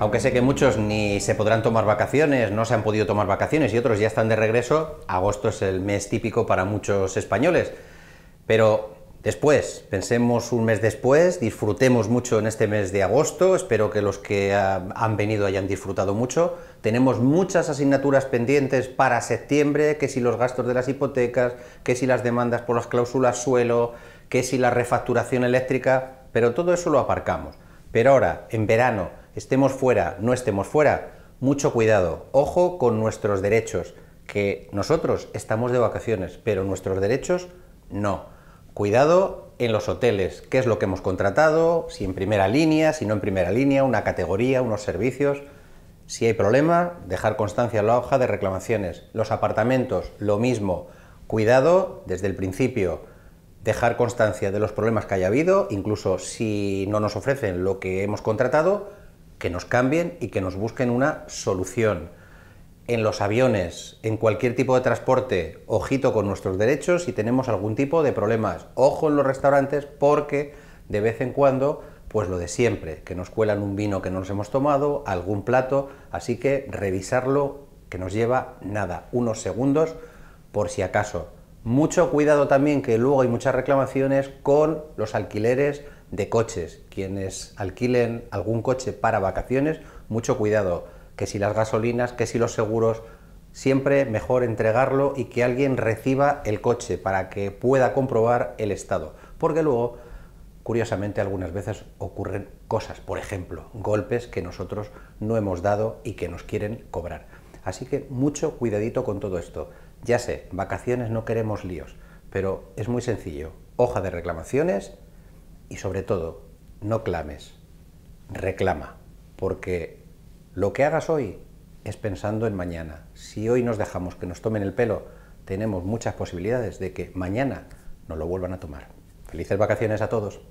Aunque sé que muchos ni se podrán tomar vacaciones, no se han podido tomar vacaciones y otros ya están de regreso, agosto es el mes típico para muchos españoles. Pero después, pensemos un mes después, disfrutemos mucho en este mes de agosto, espero que los que han venido hayan disfrutado mucho. Tenemos muchas asignaturas pendientes para septiembre, que si los gastos de las hipotecas, que si las demandas por las cláusulas suelo, que si la refacturación eléctrica, pero todo eso lo aparcamos. Pero ahora, en verano, estemos fuera, no estemos fuera, mucho cuidado, ojo con nuestros derechos, que nosotros estamos de vacaciones, pero nuestros derechos no. Cuidado en los hoteles, qué es lo que hemos contratado, si en primera línea, si no en primera línea, una categoría, unos servicios. Si hay problema, dejar constancia en la hoja de reclamaciones. Los apartamentos, lo mismo. Cuidado desde el principio dejar constancia de los problemas que haya habido, incluso si no nos ofrecen lo que hemos contratado, que nos cambien y que nos busquen una solución. En los aviones, en cualquier tipo de transporte, ojito con nuestros derechos si tenemos algún tipo de problemas. Ojo en los restaurantes porque de vez en cuando, pues lo de siempre, que nos cuelan un vino que no nos hemos tomado, algún plato, así que revisarlo que nos lleva nada, unos segundos por si acaso. Mucho cuidado también, que luego hay muchas reclamaciones con los alquileres de coches. Quienes alquilen algún coche para vacaciones, mucho cuidado. Que si las gasolinas, que si los seguros, siempre mejor entregarlo y que alguien reciba el coche para que pueda comprobar el estado. Porque luego, curiosamente, algunas veces ocurren cosas, por ejemplo, golpes que nosotros no hemos dado y que nos quieren cobrar. Así que mucho cuidadito con todo esto. Ya sé, vacaciones no queremos líos, pero es muy sencillo. Hoja de reclamaciones y sobre todo, no clames, reclama, porque lo que hagas hoy es pensando en mañana. Si hoy nos dejamos que nos tomen el pelo, tenemos muchas posibilidades de que mañana nos lo vuelvan a tomar. Felices vacaciones a todos.